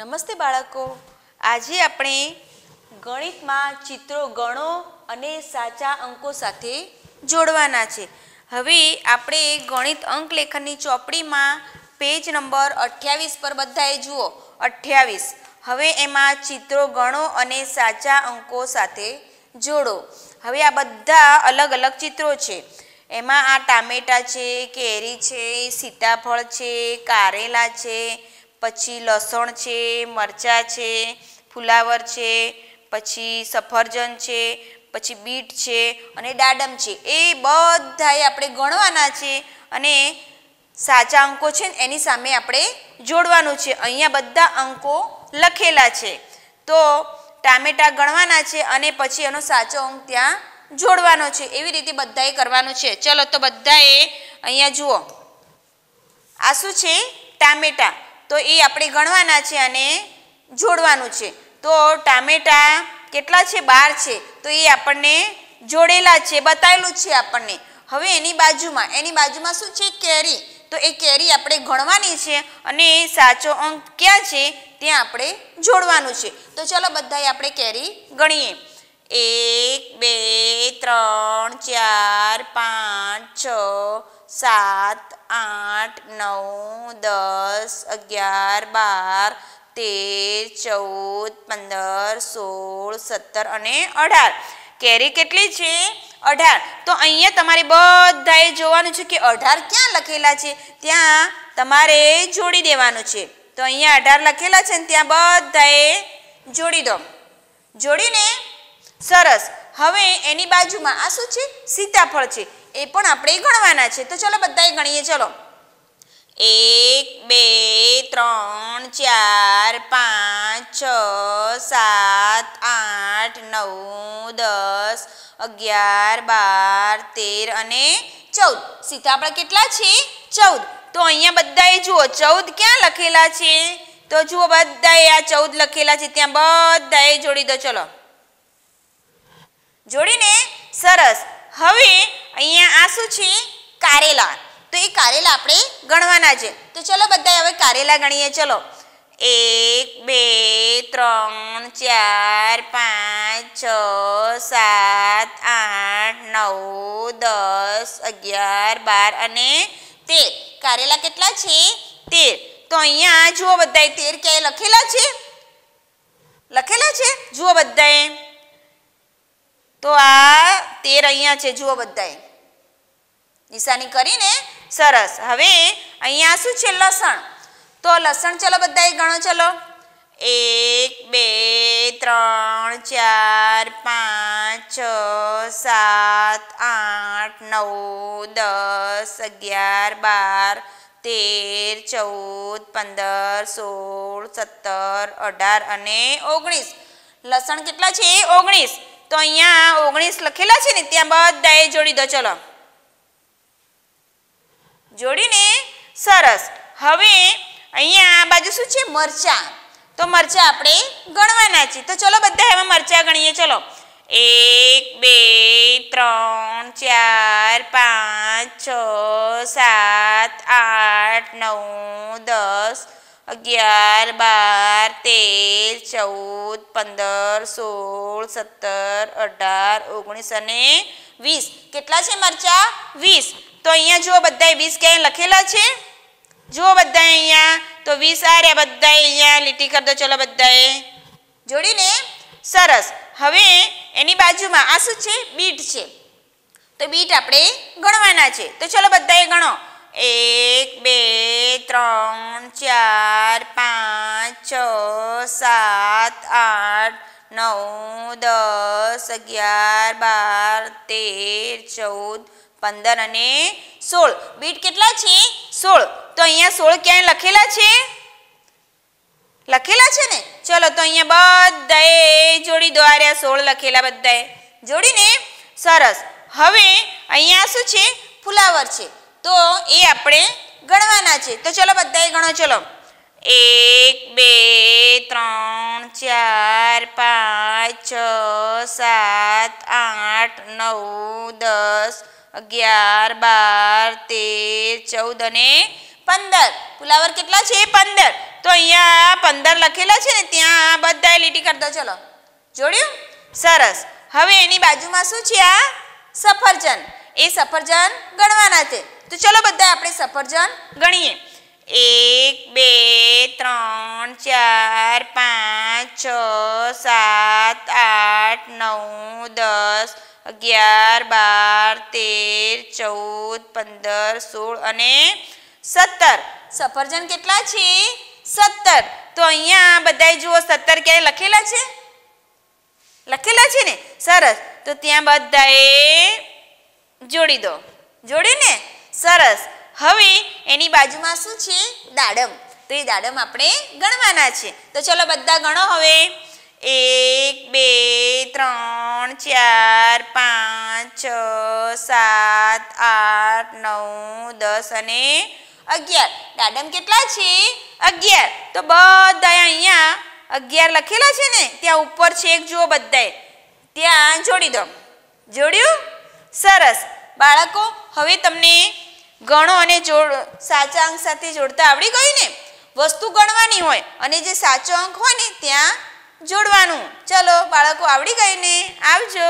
નમસ્તે બાળકો આજે આપણે ગણિતમાં ચિત્રો ગણો અને સાચા અંકો સાથે જોડવાના છે હવે આપણે ગણિત અંક લેખનની ચોપડીમાં પેજ નંબર અઠ્યાવીસ પર બધાએ જુઓ અઠ્યાવીસ હવે એમાં ચિત્રો ગણો અને સાચા અંકો સાથે જોડો હવે આ બધા અલગ અલગ ચિત્રો છે એમાં આ ટામેટા છે કેરી છે સીતાફળ છે કારેલા છે પછી લસણ છે મરચાં છે ફુલાવર છે પછી સફરજન છે પછી બીટ છે અને દાડમ છે એ બધાએ આપણે ગણવાના છે અને સાચા અંકો છે ને એની સામે આપણે જોડવાનું છે અહીંયા બધા અંકો લખેલા છે તો ટામેટાં ગણવાના છે અને પછી એનો સાચો અંક ત્યાં જોડવાનો છે એવી રીતે બધાએ કરવાનું છે ચલો તો બધાએ અહીંયા જુઓ આ શું છે ટામેટાં તો એ આપણે ગણવાના છે અને જોડવાનું છે તો ટામેટાં કેટલા છે બાર છે તો એ આપણને જોડેલા છે બતાવેલું છે આપણને હવે એની બાજુમાં એની બાજુમાં શું છે કેરી તો એ કેરી આપણે ગણવાની છે અને એ સાચો અંક ક્યાં છે ત્યાં આપણે જોડવાનું છે તો ચલો બધાએ આપણે કેરી ગણીએ એક બે ત્રણ ચાર પાંચ છ સાત આઠ નવ દસ અગિયાર બાર તેર ચૌદ પંદર સોળ સત્તર અને અઢાર કેરી કેટલી છે અઢાર તો અહીંયા તમારે બધાએ જોવાનું છે કે અઢાર ક્યાં લખેલા છે ત્યાં તમારે જોડી દેવાનું છે તો અહીંયા અઢાર લખેલા છે ને ત્યાં બધાએ જોડી દો જોડીને સરસ હવે એની બાજુમાં આ શું છે સીતાફળ છે એ પણ આપણે ગણવાના છે તો ચલો બધાએ ગણીએ ચલો એક બે ત્રણ ચાર પાંચ છ સાત આઠ નવ દસ અગિયાર બાર તેર અને ચૌદ સીતાફળ કેટલા છે ચૌદ તો અહીંયા બધાએ જુઓ ચૌદ ક્યાં લખેલા છે તો જુઓ બધાએ આ ચૌદ લખેલા છે ત્યાં બધાએ જોડી દો ચલો જોડીને સરસ હવે અહીંયા આ શું છે કારેલા તો એ કારેલા આપણે ગણવાના છે તો ચલો બધા હવે કારેલા ગણીએ ચલો એક બે ત્રણ ચાર પાંચ છ સાત આઠ નવ દસ અગિયાર બાર અને તેર કારેલા કેટલા છે તેર તો અહીંયા જુઓ બધાએ તેર ક્યાંય લખેલા છે લખેલા છે જુઓ બધાએ तो आ 13 आच्या छे જુઓ બધાય નિશાની કરીને સરસ હવે અહીંયા શું છે લસણ તો લસણ ચાલો બધાય ગણો ચાલો 1 2 3 4 5 6 7 8 9 10 11 12 13 14 15 16 17 18 आणि 19 લસણ કેટલા છે 19 તો અહીંયા ઓગણીસ લખેલા છે ને ત્યાં બધા એ જોડી દો ચલો જોડીને સરસ હવે અહીંયા આ બાજુ શું છે મરચા તો મરચા આપણે ગણવાના છે તો ચલો બધા એમાં મરચા ગણીએ ચલો એક બે ત્રણ ચાર પાંચ છ સાત આઠ નવ દસ અગિયાર બાર તેર ચૌદ પંદર સોળ સત્તર અઢાર ઓગણીસ અને વીસ કેટલા છે મરચા વીસ તો અહીંયા જુઓ બધાએ વીસ ક્યાંય લખેલા છે જુઓ બધા અહીંયા તો વીસ આ રહ્યા બધાએ અહીંયા લીટી કરી દો ચલો બધાએ જોડીને સરસ હવે એની બાજુમાં આ શું છે બીટ છે તો બીટ આપણે ગણવાના છે તો ચલો બધાએ ગણો એક બે ત્રણ ચાર પાંચ છ સાત આઠ નવ દસ અગિયાર બાર તેર ચૌદ પંદર અને સોળ બીટ કેટલા છે સોળ તો અહીંયા સોળ ક્યાંય લખેલા છે લખેલા છે ને ચલો તો અહીંયા બધાએ જોડી દો સોળ લખેલા બધાએ જોડીને સરસ હવે અહીંયા શું છે ફુલાવર છે તો એ આપણે ગણવાના છે તો ચલો બધાએ ગણો ચલો એક બે ત્રણ ચાર પાંચ છ સાત આઠ નવ દસ અગિયાર બાર તેર ચૌદ અને પંદર પુલાવર કેટલા છે પંદર તો અહીંયા પંદર લખેલા છે ને ત્યાં બધાએ લીટી કરતા ચલો જોડ્યું સરસ હવે એની બાજુમાં શું છે આ સફરજન એ સફરજન ગણવાના છે તો ચલો બધા આપણે સફરજન ગણીએ એક બે ત્રણ ચાર પાંચ છ સાત આઠ નવ દસ અગિયાર બાર તેર ચૌદ પંદર સોળ અને સત્તર સફરજન કેટલા છે સત્તર તો અહીંયા બધાએ જુઓ સત્તર ક્યાંય લખેલા છે લખેલા છે ને સરસ તો ત્યાં બધાએ જોડી દો જોડ્યું ને સરસ હવે એની બાજુમાં શું છે દાડમ તો એ દાડમ આપણે ગણવાના છે તો ચલો બધા ગણો હવે એક બે ત્રણ ચાર પાંચ છ સાત આઠ નવ દસ અને અગિયાર દાડમ કેટલા છે અગિયાર તો બધા અહીંયા અગિયાર લખેલા છે ને ત્યાં ઉપર છે એક જુઓ બધાએ ત્યાં જોડી દો જોડ્યું સરસ બાળકો હવે તમને ગણો અને જોડ સાચા અંક સાથે જોડતા આવડી ગયું ને વસ્તુ ગણવાની હોય અને જે સાચો અંક હોય ને ત્યાં જોડવાનું ચલો બાળકો આવડી ગયું ને આવજો